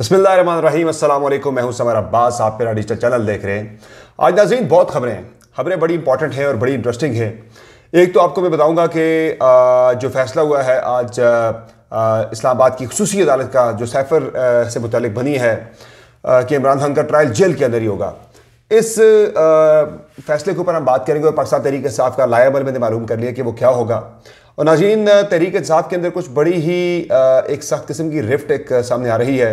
बसमिल मैं हूं समर अब्बास आप मेरा डिजिटल चैनल देख रहे हैं आज नाजीन बहुत खबरें हैं खबरें बड़ी इंपॉर्टेंट हैं और बड़ी इंटरेस्टिंग हैं एक तो आपको मैं बताऊंगा कि जो फैसला हुआ है आज इस्लामाबाद की खसूसी अदालत का जो सैफर से मुतल बनी है कि इमरान खान का ट्रायल जेल के अंदर ही होगा इस फैसले के ऊपर हम बात करेंगे और पाकिस्तान तरीके से आपका लायामल मैंने मालूम कर लिया कि वो क्या होगा और नाजीन तहरीक इंसाफ के अंदर कुछ बड़ी ही एक सख्त किस्म की रिफ्ट एक सामने आ रही है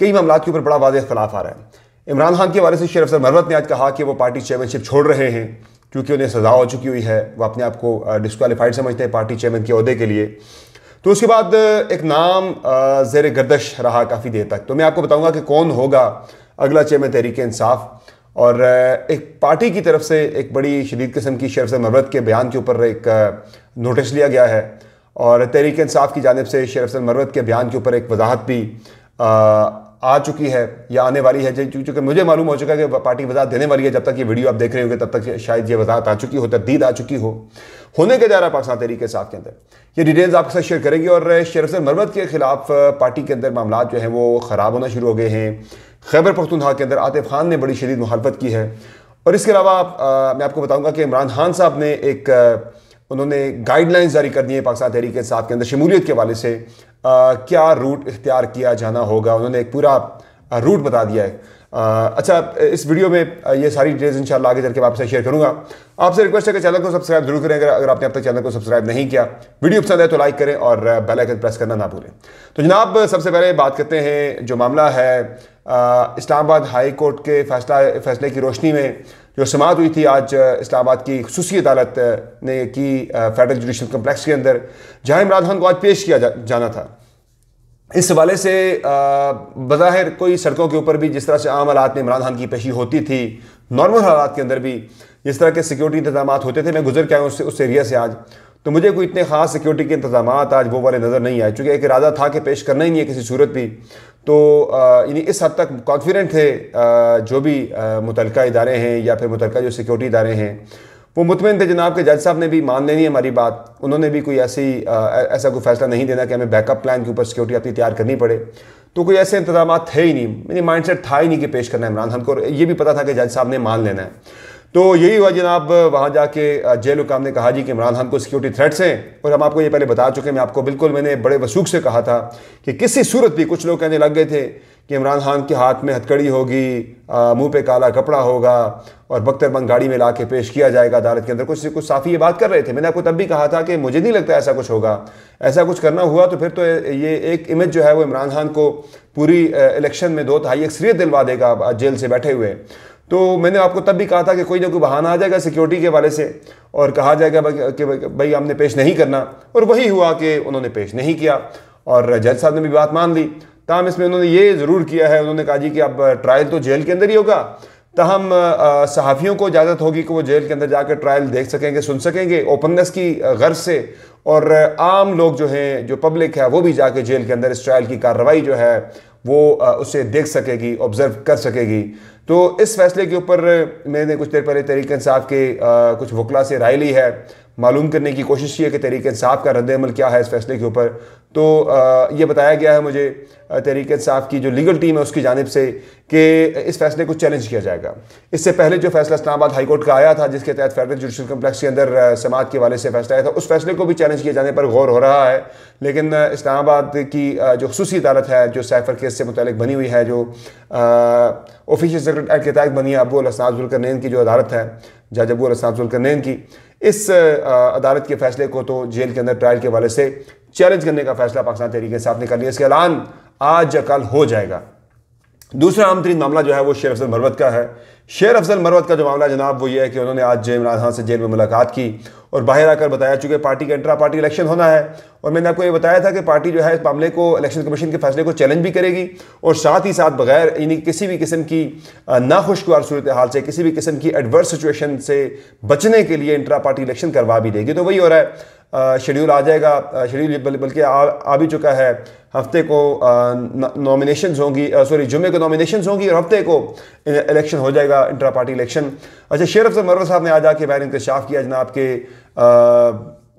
कई मामला के ऊपर बड़ा वाज इख्तलाफ आ रहा है इमरान खान के हवाले से शेर अफसर मरवत ने आज कहा कि वो पार्टी चेयरमैनशिप छोड़ रहे हैं क्योंकि उन्हें सजा हो चुकी हुई है वो अपने आप को डिसकॉलीफाइड समझते हैं पार्टी चेयरमैन के अहदे के लिए तो उसके बाद एक नाम जेर गर्दश रहा काफ़ी देर तक तो मैं आपको बताऊँगा कि कौन होगा अगला चेयरमैन तहरीक इंसाफ और एक पार्टी की तरफ से एक बड़ी शदीद किस्म की शरफ मरवत के बयान के ऊपर एक नोटिस लिया गया है और तहरीक इंसाफ की जानब से शरफ मरवत के बयान के ऊपर एक वजाहत भी आ चुकी है या आने वाली है क्योंकि मुझे मालूम हो चुका है कि पार्टी वजात देने वाली है जब तक ये वीडियो आप देख रहे होंगे तब तक शायद ये वजात आ चुकी हो तरदीद आ चुकी हो होने के जा रहा है पाकिस्तान तरीके साथ के अंदर ये डिटेल्स आपके साथ शेयर करेंगे और शेरफ मरमत के खिलाफ पार्टी के अंदर मामला जो है वो ख़राब होना शुरू हो गए हैं खैबर पख्तनख्वा के अंदर आतिफ खान ने बड़ी शदीद मुहालफत की है और इसके अलावा मैं आपको बताऊँगा कि इमरान खान साहब ने एक उन्होंने गाइडलाइंस जारी कर दी है पाकिस्तान तहरीक साहब के अंदर शमूलियत के वाले से क्या रूट इख्तियार किया जाना होगा उन्होंने एक पूरा रूट बता दिया है आ, अच्छा इस वीडियो में ये सारी डिटेल्स इंशाल्लाह आगे चल के आपसे शेयर करूंगा आपसे रिक्वेस्ट है कि चैनल को सब्सक्राइब जरूर करें अगर अगर आपने अब तक चैनल को सब्सक्राइब नहीं किया वीडियो पसंद है तो लाइक करें और बेल आइकन प्रेस करना ना भूलें तो जनाब सबसे पहले बात करते हैं जो मामला है इस्लामाबाद हाई कोर्ट के फैसला फैसले की रोशनी में जो समात हुई थी आज इस्लामाबाद की खसूसी अदालत ने की फेडरल जुडिशल कम्प्लेक्स के अंदर जहाँ इमरान खान को आज पेश किया जा, जाना था इस हवाले से बज़ाहिर कोई सड़कों के ऊपर भी जिस तरह से आम हालात में इमरान खान की पेशी होती थी नॉर्मल हालात के अंदर भी जिस तरह के सिक्योरिटी इंतजाम होते थे मैं गुजर के आया उस, उस एरिया से आज तो मुझे कोई इतने ख़ास सिक्योरिटी के इंतजाम आज वो वाले नज़र नहीं आए चूँकि एक इरादा था कि पेश करना ही नहीं है किसी सूरत भी तो यानी इस हद तक कॉन्फिडेंट थे जो भी मुतल इदारे हैं या फिर मुतल जो सिक्योरिटी इदारे हैं वो मुतमिन थे जनाब के जज साहब ने भी मान लेनी है हमारी बात उन्होंने भी कोई ऐसी ऐसा कोई फैसला नहीं देना कि हमें बैकअप प्लान के ऊपर सिक्योरिटी अपनी तैयार करनी पड़े तो कोई ऐसे इंतजाम थे ही नहीं मेरी माइंड सेट था ही नहीं कि पेश करना इमरान खान को और ये भी पता था कि जज साहब ने मान लेना है तो यही हुआ जनाब वहाँ जाके जेल हुकाम ने कहा जी कि इमरान खान को सिक्योरिटी थ्रेट्स हैं और हम आपको ये पहले बता चुके हैं मैं आपको बिल्कुल मैंने बड़े वसूख से कहा था कि किसी सूरत भी कुछ लोग कहने लग गए थे कि इमरान खान के हाथ में हथकड़ी होगी मुंह पे काला कपड़ा होगा और बख्तरबंद गाड़ी में ला के पेश किया जाएगा अदालत के अंदर कुछ कुछ साफ़ी ये बात कर रहे थे मैंने आपको तब भी कहा था कि मुझे नहीं लगता ऐसा कुछ होगा ऐसा कुछ करना हुआ तो फिर तो ये एक इमेज जो है वो इमरान खान को पूरी इलेक्शन में दो तहाई अक्सरियत दिलवा देगा जेल से बैठे हुए तो मैंने आपको तब भी कहा था कि कोई ना कोई बहाना आ जाएगा सिक्योरिटी के वाले से और कहा जाएगा कि भाई हमने पेश नहीं करना और वही हुआ कि उन्होंने पेश नहीं किया और जज साहब ने भी बात मान ली तहम इसमें उन्होंने ये ज़रूर किया है उन्होंने कहा जी कि अब ट्रायल तो जेल के अंदर ही होगा तहम सहाफ़ियों को इजाज़त होगी कि वो जेल के अंदर जाकर ट्रायल देख सकेंगे सुन सकेंगे ओपननेस की गर्ज से और आम लोग जो हैं जो पब्लिक है वो भी जाके जेल के अंदर इस ट्रायल की कार्रवाई जो है वो उसे देख सकेगी ऑब्ज़र्व कर सकेगी तो इस फैसले के ऊपर मैंने कुछ देर पहले तरीक इंसाफ के कुछ वकला से राय ली है मालूम करने की कोशिश की है कि तरीक इंसाफ का रद्द अमल क्या है इस फैसले के ऊपर तो ये बताया गया है मुझे तहरीक इंसाफ की जो लीगल टीम है उसकी जानब से कि इस फैसले को चैलेंज किया जाएगा इससे पहले जो फैसला इस्लामाबाद हाईकोर्ट का आया था जिसके तहत फेडरल जुडिशल कम्प्लेक्स के अंदर समाज के वाले से फैसला आया था उस फैसले को भी चैलेंज किए जाने पर गौर हो रहा है लेकिन इस्लामाबाद की जो खसूसी अदालत है जो सैफर केस से मुतल बनी हुई है जो ऑफिशियल सेक्रेटरी एक्ट के तहत बनी है अबू अलसाजुलकरनैन की जो अदालत है जज अबू की इस अदालत के फैसले को तो जेल के अंदर ट्रायल के वाले से चैलेंज करने का फैसला पाकिस्तान तरीके साहब ने कर लिया इसका ऐलान आज या कल हो जाएगा दूसरा आम तरीन मामला जो है वो शेर अफजल मरवत का है शेर अफजल मरवत का जो मामला जनाब वो ये है कि उन्होंने आज इमरान खान से जेल में मुलाकात की और बाहर आकर बताया चूंकि पार्टी का इंट्रा पार्टी इलेक्शन होना है और मैंने आपको ये बताया था कि पार्टी जो है इस मामले को इलेक्शन कमीशन के फैसले को चैलेंज भी करेगी और साथ ही साथ बगैर यानी किसी भी किस्म की नाखुशगवार सूरत हाल से किसी भी किस्म की एडवर्स सिचुएशन से बचने के लिए इंटरा पार्टी इलेक्शन करवा भी देगी तो वही हो रहा है शेड्यूल आ जाएगा शेड्यूल बल्कि आ, आ भी चुका है हफ्ते को नॉमिनेशन होंगी सॉरी जुमे को नॉमिनेशन होंगी और हफ्ते को इलेक्शन हो जाएगा इंटरा पार्टी इलेक्शन अच्छा शेर अफसर मरवर साहब ने आज आके बैर इंकशाफ किया जनाब के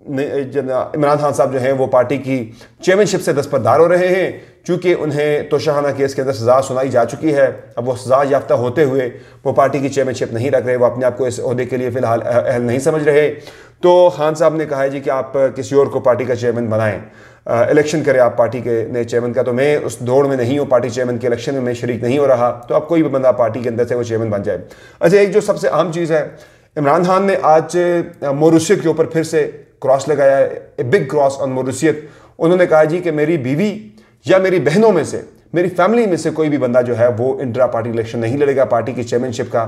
इमरान खान साहब जो हैं वो पार्टी की चेयरमैनशिप से दस्तरदार हो रहे हैं चूँकि उन्हें तोशाहाना केस के अंदर सज़ा सुनाई जा चुकी है अब वो सज़ा याफ्ता होते हुए वो पार्टी की चेयरमैनशिप नहीं रख रहे वो अपने आप को इस अहदे के लिए फ़िलहाल अहल नहीं समझ रहे तो खान साहब ने कहा है जी कि आप किसी और को पार्टी का चेयरमैन बनाएं इलेक्शन करें आप पार्टी के नए चेयरमैन का तो मैं उस दौड़ में नहीं हूँ पार्टी चेयरमैन के इलेक्शन में मैं शरीक नहीं हो रहा तो अब कोई भी बंदा पार्टी के अंदर से वो चेयरमैन बन जाए अच्छा एक जो सबसे अहम चीज़ है इमरान खान ने आज मोरूसी के ऊपर फिर से क्रॉस लगाया ए बिग क्रॉस ऑन मोरूसीत उन्होंने कहा जी कि मेरी बीवी या मेरी बहनों में से मेरी फैमिली में से कोई भी बंदा जो है वो इंटरा पार्टी इलेक्शन नहीं लड़ेगा पार्टी की चेयरमैनशिप का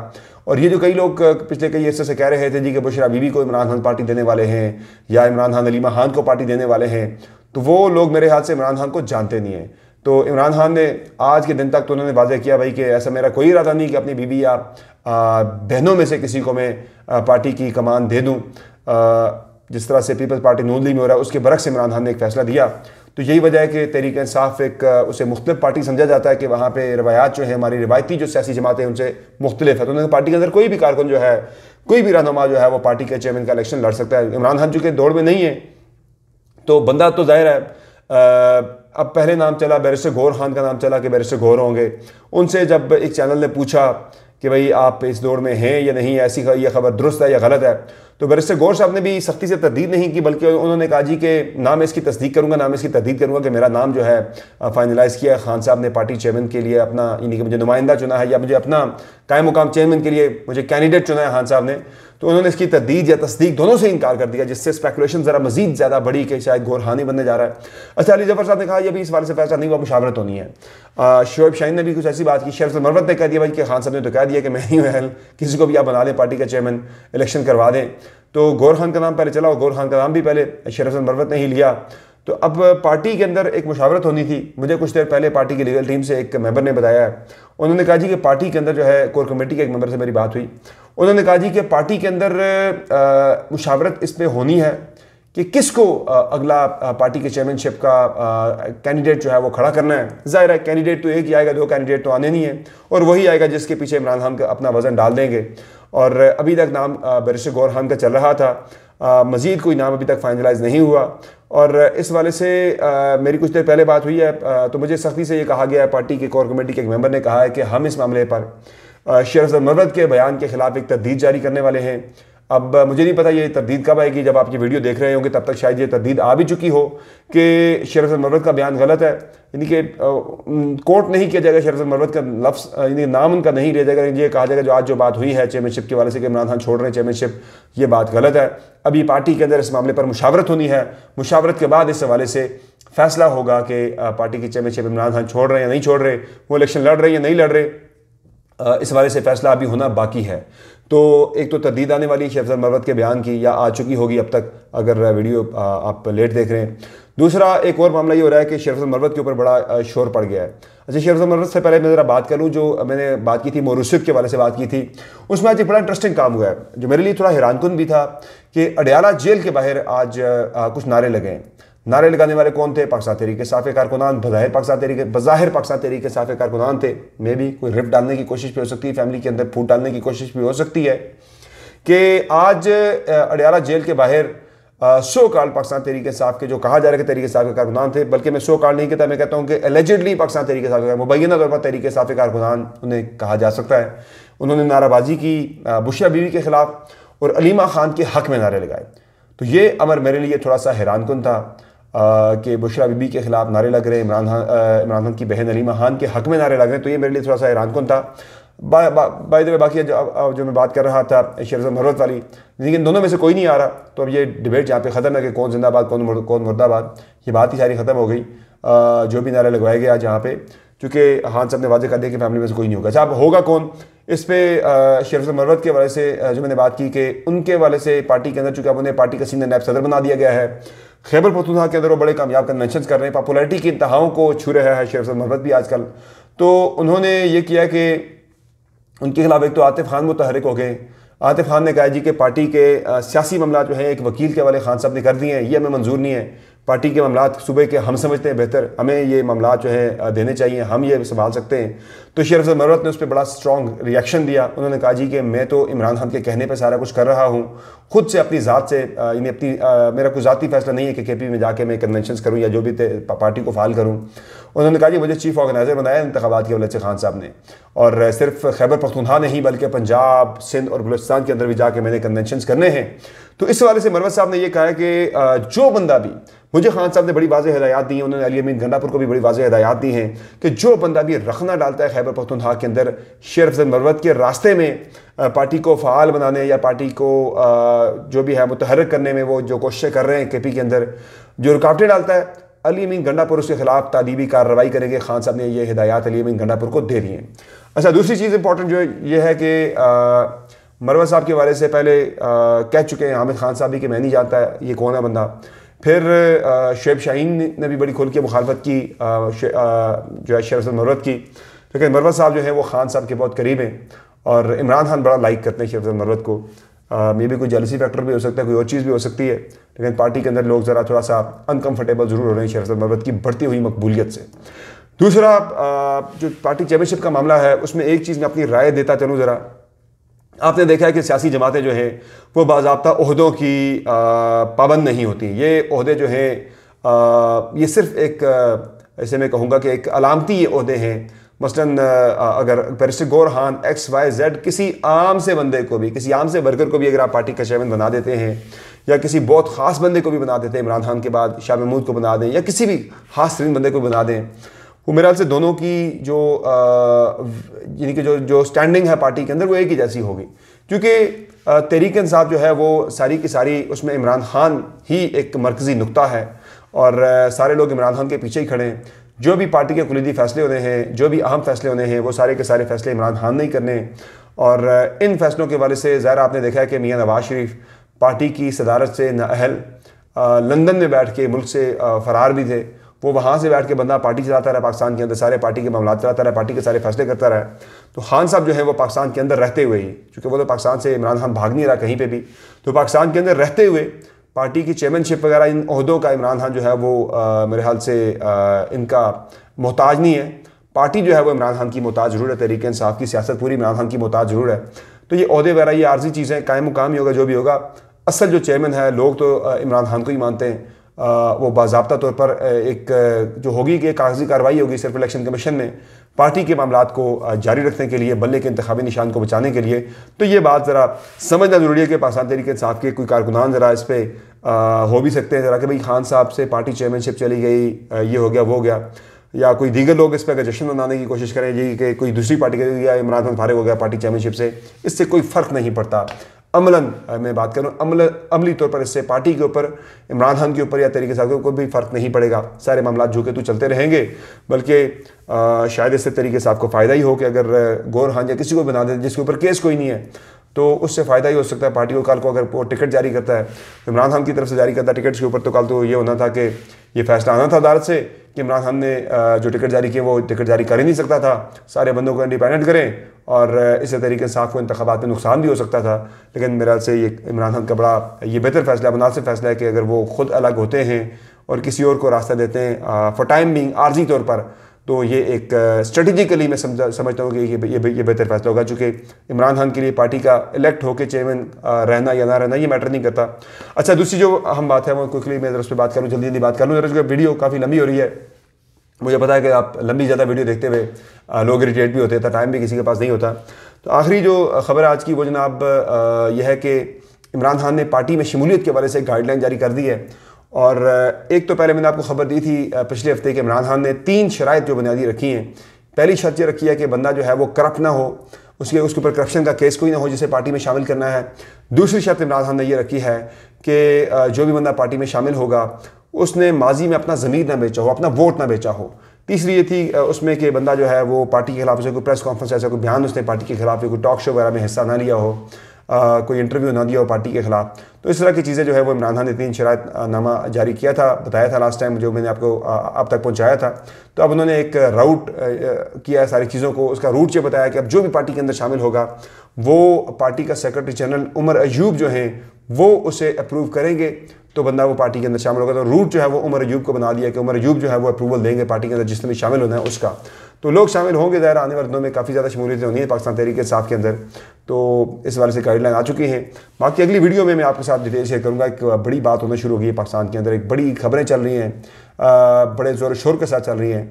और ये जो कई लोग पिछले कई अर्से से कह रहे थे जी कि बुशरा बीबी को इमरान खान पार्टी देने वाले हैं या इमरान खान अलीमा खान को पार्टी देने वाले हैं तो वो लोग मेरे हाथ से इमरान खान को जानते नहीं हैं तो इमरान खान ने आज के दिन तक तो उन्होंने वाजह किया भाई कि ऐसा मेरा कोई इरादा नहीं कि अपनी बीबी या बहनों में से किसी को मैं पार्टी की कमान दे दूँ जिस तरह से पीपल्स पार्टी नून में हो रहा है उसके बरक्स इमरान खान ने एक फैसला दिया तो यही वजह है कि तहरीक इंसाफ एक उसे मुख्तलिफ पार्टी समझा जाता है कि वहाँ पर रवायात जो है हमारी रवायती जो सियासी जमातें उनसे मुख्तलिफ है तो उन्होंने पार्टी के अंदर कोई भी कारकुन जो है कोई भी रहनुमा जो है वो पार्टी के चेयरमैन का इलेक्शन लड़ सकता है इमरान खान चूँकि दौड़ में नहीं है तो बंदा तो जाहिर है अब पहले नाम चला बैरिस्टर घोर खान का नाम चला कि बैरिस्टर घोर होंगे उनसे जब एक चैनल ने पूछा कि भाई आप इस दौर में हैं या नहीं ऐसी यह खबर दुरुस्त है या गलत है तो बरिस्टर गौर साहब ने भी सख्ती से तरदीद नहीं की बल्कि उन्होंने कहा जी कि ना मैं इसकी तस्दीक करूंगा ना मैं इसकी तरदीद करूंगा कि मेरा नाम जो है फाइनलाइज़ किया है खान साहब ने पार्टी चेयरमैन के लिए अपना यानी कि मुझे नुमाइंदा चुना है या मुझे अपना कायम मुकाम चेयरमैन के लिए मुझे कैंडिडेट चुना है खान साहब ने तो उन्होंने इसकी तदीद या तस्दीक दोनों से इनकार कर दिया जिससे स्पेकुलेशन ज़रा मजीद ज़्यादा बढ़ी कि शायद घोरहानी बनने जा रहा है अच्छा अली जफर साहब ने कहा यह भी इस बारे से फैसला नहीं हुआ मुशावरत होनी है शोएब शाहन ने भी कुछ ऐसी बात की शेफ मरवत ने कह दिया भाई कि खान साहब ने तो कह दिया कि मैं ही अहल किसी को भी आप बना लें पार्टी का चेयरमैन इलेक्शन करवा दें तो गौर खान का नाम पहले चला और गौर खान का नाम भी पहले शेरफ मरवत ने ही लिया तो अब पार्टी के अंदर एक मुशावरत होनी थी मुझे कुछ देर पहले पार्टी की लीगल टीम से एक मेंबर ने बताया है उन्होंने कहा जी कि पार्टी के अंदर जो है कोर कमेटी के एक मेंबर से मेरी बात हुई उन्होंने कहा जी कि पार्टी के अंदर मुशावरत इस पर होनी है कि किसको अगला पार्टी के चेयरमैनशिप का कैंडिडेट जो है वो खड़ा करना है जाहिर है कैंडिडेट तो एक ही आएगा दो कैंडिडेट तो आने नहीं है और वही आएगा जिसके पीछे इमरान खान का अपना वजन डाल देंगे और अभी तक नाम बरिश गौर खान का चल रहा था मजीद कोई नाम अभी तक फाइनलाइज नहीं हुआ और इस वाले से आ, मेरी कुछ देर पहले बात हुई है आ, तो मुझे सख्ती से ये कहा गया है पार्टी के कोर कमेटी के एक मेंबर ने कहा है कि हम इस मामले पर शेर मरद के बयान के खिलाफ एक तरदीद जारी करने वाले हैं अब मुझे नहीं पता ये तरदीद कब आएगी जब आप ये वीडियो देख रहे होंगे तब तक शायद ये तरदीद आ भी चुकी हो कि शेरफ मरवत का बयान गलत है यानी कि कोर्ट नहीं किया जाएगा शेरफ मरवत का लफ्स यानी नाम उनका नहीं लिया जाएगा ये कहा जाएगा जो आज जो बात हुई है चैम्पियनशिप के वाले से कि इमरान खान छोड़ रहे हैं चैम्पियनशिप ये बात गलत है अभी पार्टी के अंदर इस मामले पर मुशावरत होनी है मुशावरत के बाद इस हवाले से फैसला होगा कि पार्टी की चैम्पियनशिप इमरान खान छोड़ रहे हैं या नहीं छोड़ रहे वो इलेक्शन लड़ रहे हैं या नहीं लड़ रहे इस हवाले से फैसला अभी होना बाकी है तो एक तो तरदीद आने वाली शेफजल मरवत के बयान की या आ चुकी होगी अब तक अगर वीडियो आप लेट देख रहे हैं दूसरा एक और मामला ये हो रहा है कि शेरफ मरवत के ऊपर बड़ा शोर पड़ गया है अच्छा शेरफ मरवत से पहले मैं ज़रा बात करूँ जो मैंने बात की थी मोरूसिफ के वाले से बात की थी उसमें आज एक बड़ा इंटरेस्टिंग काम हुआ है जो मेरे लिए थोड़ा हैरानकुन भी था कि अडयाला जेल के बाहर आज कुछ नारे लगे हैं नारे लगाने वाले कौन थे पाकिस्तान तरीके साफ़ कारकुनान बज़ाहिर पाकिस्तान तरीके बज़ाहिर पाकिस्तान तरीके साफ़ कारकुनान थे मे भी कोई रिप डालने की कोशिश भी हो सकती है फैमिली के अंदर फूट डालने की कोशिश भी हो सकती है कि आज अडियाला जेल के बाहर सो काल पाकिस्तान तरीके साफ़ के जो कहा जा रहा है तरीके साफ़ कारकुनान थे बल्कि मैं सो काल नहीं कहता मैं कहता हूँ कि एलिजिडली पाकिस्तान तरीके साफ़ मुबैना तौर पर तरीके साफ़ कारकुनान उन्हें कहा जा सकता है उन्होंने नाराबाजी की बुशा बीवी के ख़िलाफ़ और अलीमा ख़ान के हक़ में नारे लगाए तो ये अमर मेरे लिए थोड़ा सा हैरान कन था कि बुशरा बीबी के खिलाफ नारे लग रहे इमरान खान इमरान खान की बहन अलीमा खान के हक में नारे लग रहे तो ये मेरे लिए थोड़ा सा हैरान कौन था बाय बा, बाकी जो, जो मैं बात कर रहा था शेरजम हरवत वाली लेकिन दोनों में से कोई नहीं आ रहा तो अब ये डिबेट यहाँ पे ख़त्म है कि कौन जिंदाबाद कौन मुर, कौन मुर्दाबाद ये बात ही सारी ख़त्म हो गई जो भी नारा लगवाया गया यहाँ पे क्योंकि हान साहब ने वादे कर दिया कि फैमिली में से कोई नहीं होगा अच्छा अब होगा कौन इस पर शेरजम मरवत के वाले से जो मैंने बात की कि उनके वाले से पार्टी के अंदर चूँकि अब उन्हें पार्टी का सीनियर नायब सदर बना दिया गया है खैबर पतुनहा के अंदर वो बड़े कामयाब कन्वेंशन कर रहे हैं पॉपुलरिटी की इंतहाओं को छू रहा है शेर मरबत भी आजकल तो उन्होंने ये किया कि उनके खिलाफ एक तो आतिफ खान मुतहरक हो गए आतिफ खान ने कहा जी कि पार्टी के सियासी मामला जो है एक वकील के वाले खान साहब ने कर दिए हैं ये हमें मंजूर नहीं है पार्टी के मामला सुबह के हम समझते हैं बेहतर हमें ये मामला जो है देने चाहिए हम ये संभाल सकते हैं तो अफजल मरवत ने उस पर बड़ा स्ट्रॉन्ग रिएक्शन दिया उन्होंने कहा जी कि मैं तो इमरान खान के कहने पर सारा कुछ कर रहा हूँ खुद से अपनी ज़ात से इन्हें अपनी मेरा कोई ज़ाती फैसला नहीं है कि के पी में जाके मैं कन्वेंशन करूँ या जो भी पार्टी को फाल करूँ उन्होंने कहा कि मुझे चीफ ऑर्गेनाइजर बनाया इंतबात के वलचे खान साहब ने और सिर्फ खैबर पखतूनहा नहीं बल्कि पंजाब सिंध और बलोचिस्तान के अंदर भी जाके मैंने कन्वेंशन करने हैं तो इस हवाले से मरवत साहब ने यह कहा कि जो बंदा भी मुझे खान साहब ने बड़ी वाज हदायत दी उन्होंने अली अमीन गंडापुर को भी बड़ी वाज हदायत दी हैं कि जो बंदा भी रखना डालता है खैबर पखतूनहा के अंदर शेर मरवत के रास्ते में पार्टी को फ़ाल बनाने या पार्टी को जो भी है मुतहरक करने में वो जो कोशिशें कर रहे हैं के पी के अंदर जो रुकावटें डालता है अली अमीन गंडापुर उसके खिलाफ तदीबी कार्रवाई करेंगे खान साहब ने ये हिदायत अली अमीन गंडापुर को दे दी हैं अच्छा दूसरी चीज़ इंपॉर्टेंट जो ये है कि मरवा साहब के वाले से पहले आ, कह चुके हैं हामिद खान साहब भी कि मैं नहीं जानता ये कौन है बंदा फिर शेब शाहीन ने भी बड़ी खुल के मुखालफत की आ, आ, जो है शेर मरवत की लेकिन तो मरवा साहब जो है वो खान साहब के बहुत करीब हैं और इमरान खान बड़ा लाइक करते हैं शेर मरवत को मे uh, बी कोई जेलसी फैक्टर भी हो सकता है कोई और चीज़ भी हो सकती है लेकिन पार्टी के अंदर लोग ज़रा थोड़ा सा अनकम्फर्टेबल ज़रूर हो रहे हैं शहरसद मरवत की बढ़ती हुई मकबूलियत से दूसरा uh, जो पार्टी चैम्पियनशिप का मामला है उसमें एक चीज़ मैं अपनी राय देता चलूँ ज़रा आपने देखा है कि सियासी जमातें जो हैं वो बाबा अहदों की uh, पाबंद नहीं होती ये अहदे जो हैं ये सिर्फ एक ऐसे मैं कहूँगा कि एक अलामती ये अहदे हैं मसलन अगर बैरिस्टर गोरहान एक्स वाई जेड किसी आम से बंदे को भी किसी आम से वर्कर को भी अगर आप पार्टी का चेयरमैन बना देते हैं या किसी बहुत खास बंदे को भी बना देते हैं इमरान खान के बाद शाह महमूद को बना दें या किसी भी खास तरीन बंदे को बना दें वो मेरे ख्याल से दोनों की जो यानी कि जो जो स्टैंडिंग है पार्टी के अंदर वो एक ही जैसी होगी क्योंकि तहरीक इंसाफ जो है वो सारी की सारी उसमें इमरान खान ही एक मरकज़ी नुकता है और सारे लोग इमरान खान के पीछे ही खड़े हैं जो भी पार्टी के कलीदी फैसले होने हैं जो भी अहम फैसले होने हैं वो सारे के सारे फैसले इमरान खान नहीं करने और इन फैसलों के वाले से ज़ाहिर आपने देखा है कि मियाँ नवाज शरीफ पार्टी की सदारत से नाअहल लंदन में बैठ के मुल्क से फरार भी थे वो वहाँ से बैठ के बंदा पार्टी चलाता रहा पाकिस्तान के अंदर सारे पार्टी के मामला चलाता रहा पार्टी के सारे फैसले करता रहा तो खान साहब जो है वो पाकिस्तान के अंदर रहते हुए ही चूँकि वो तो पाकिस्तान से इमरान खान भाग नहीं रहा कहीं पर भी तो पाकिस्तान के अंदर रहते हुए पार्टी की चेयरमैनशिप वगैरह इन अहदों का इमरान खान जो है वो आ, मेरे ख्याल से आ, इनका मोहताज नहीं है पार्टी जो है वो इमरान खान की मोहताज जरूर है तरीके इंसाफ की सियासत पूरी इमरान खान की मोहताज जरूर है तो ये अहदे वगैरह ये आर्जी चीज़ें कायम मुकाम ही होगा जो भी होगा असल जो चेयरमैन है लोग तो इमरान खान को ही मानते हैं आ, वो बाबा तौर पर एक जो होगी कि कागजी कार्रवाई होगी सिर्फ इलेक्शन कमीशन ने पार्टी के मामला को जारी रखने के लिए बल्ले के इंतबी निशान को बचाने के लिए तो ये बात ज़रा समझना ज़रूरी है कि पाकिस्तान तरीके साहब के कोई कारकुनान ज़रा इस पर हो भी सकते हैं जरा कि भाई खान साहब से पार्टी चेयरमैनशिप चली गई ये हो गया वो हो गया या कोई दीगर लोग इस पर अगर जश्न मनाने की कोशिश करें जी कि कोई दूसरी पार्टी के या इमरान खान फारिग हो गया पार्टी चैम्पियनशिप से इससे कोई फ़र्क नहीं पड़ता अमलन मैं बात करूँ अमल अमली तौर पर इससे पार्टी के ऊपर इमरान खान के ऊपर या तरीके साहब कोई भी फ़र्क नहीं पड़ेगा सारे मामला झूके तो चलते रहेंगे बल्कि शायद इससे तरीके साहब को फ़ायदा ही हो कि अगर गौर खान या किसी को बना दें जिसके ऊपर केस कोई नहीं है तो उससे फ़ायदा ही हो सकता है पार्टी को कल को अगर वो टिकट जारी करता है तो इमरान खान की तरफ से जारी करता है टिकट्स के ऊपर तो कल तो ये होना था कि ये फैसला आना था अदालत से कि इमरान खान ने जो टिकट जारी किए वो टिकट जारी कर ही नहीं सकता था सारे बंदों को इंडिपेंडेंट करें और इसी तरीके से साफ को इंतबात में नुकसान भी हो सकता था लेकिन मेरे ख्याल से ये इमरान खान का बड़ा ये बेहतर फैसला मुनासिब फैसला है कि अगर वो खुद अलग होते हैं और किसी और को रास्ता देते हैं फॉर टाइम बिंग आर्जी तौर पर तो ये एक स्ट्रेटजिकली मैं समझा समझता हूँ कि ये ये, ये बेहतर फैसला होगा चूँकि इमरान खान के लिए पार्टी का इलेक्ट होकर चेयरमैन रहना या ना रहना ये मैटर नहीं करता अच्छा दूसरी जो हम बात है वो क्विकली मैं उस पर बात करूँ जल्दी जल्दी बात कर लूँ जरा वीडियो काफ़ी लंबी हो रही है मुझे पता है कि आप लंबी ज़्यादा वीडियो देखते हुए लोग इरीटेट भी होते हैं टाइम भी किसी के पास नहीं होता तो आखिरी जो खबर आज की वो जनाब यह है कि इमरान खान ने पार्टी में शमूलियत के बारे से गाइडलाइन जारी कर दी है और एक तो पहले मैंने आपको खबर दी थी पिछले हफ्ते कि इमरान खान ने तीन शरात जो बुनियादी रखी हैं पहली शर्त यह रखी है कि बंदा जो है वो करप्ट ना हो उसके उसके ऊपर करप्शन का केस कोई ना हो जिसे पार्टी में शामिल करना है दूसरी शर्त इमरान खान ने यह रखी है कि जो भी बंदा पार्टी में शामिल होगा उसने माजी में अपना ज़मीर ना बेचा हो अपना वोट ना बेचा हो तीसरी ये थी उसमें कि बंदा जो है वो पार्टी के खिलाफ उसे कोई प्रेस कॉन्फ्रेंस ऐसा कोई बयान उसने पार्टी के खिलाफ कोई टॉक शो वगैरह में हिस्सा ना लिया हो कोई इंटरव्यू ना दिया हो पार्टी के खिलाफ तो इस तरह की चीज़ें जो है वो इमरान खान ने तीन शरात नामा जारी किया था बताया था लास्ट टाइम जो मैंने आपको अब तक पहुँचाया था तो अब उन्होंने एक राउट किया है सारी चीज़ों को उसका रूट ये बताया कि अब जो भी पार्टी के अंदर शामिल होगा वो पार्टी का सेक्रेटरी जनरल उमर अयूब जो हैं वो उसे अप्रूव करेंगे तो बंदा वो पार्टी के अंदर शामिल होगा तो रूट जो है वो उमर अयूब को बना दिया कि उमर अयूब जो है वो अप्रूवल देंगे पार्टी के अंदर जिसने भी शामिल होना है उसका तो लोग शामिल होंगे ज़ाहिर आने वाले दिनों में काफ़ी ज़्यादा शमूलियत होनी है पाकिस्तान तहरीक साफ के अंदर तो इस वाले से गाइडलाइन आ चुकी हैं बाकी अगली वीडियो में मैं आपके साथ डिटेल शेयर करूँगा एक बड़ी बात होना शुरू हो गई है पाकिस्तान के अंदर एक बड़ी खबरें चल रही हैं बड़े ज़ोर शोर के साथ चल रही हैं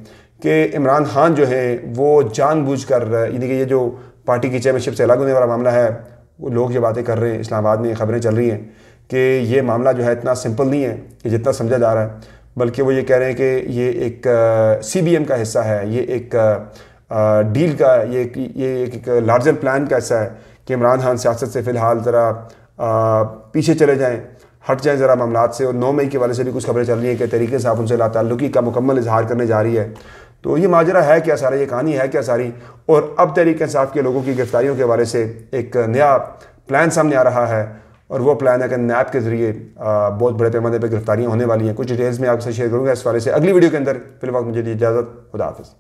कि इमरान खान जो है वो कर यानी कि ये जो पार्टी की चेयरमैनशिप से अलग होने वाला मामला है वो लोग ये बातें कर रहे हैं इस्लामाबाद में खबरें चल रही हैं कि ये मामला जो है इतना सिंपल नहीं है कि जितना समझा जा रहा है बल्कि वो ये कह रहे हैं कि ये एक सी बी एम का हिस्सा है ये एक डील का ये ये एक, एक लार्जर प्लान का हिस्सा है कि इमरान खान सियासत से फ़िलहाल ज़रा पीछे चले जाएँ हट जाएँ ज़रा मामला से और नौ मई के वाले से भी कुछ खबरें चल रही हैं कि तरीके साहब उनसे ला तल्लुकी का मुकम्मल इजहार करने जा रही है तो ये माजरा है क्या सारा ये कहानी है क्या सारी और अब तहरीक इंसाफ के लोगों की गिरफ्तारियों के वाले से एक नया प्लान सामने आ रहा है और वो प्लान है कि नैप के ज़रिए बहुत बड़े पैमाने पर गिरफ्तारियाँ होने वाली हैं कुछ डिटेल्स में आपसे शेयर करूँगा इस वाले से अगली वीडियो के अंदर फिलहाल मुझे दी इजाज़त खुदा हाफ़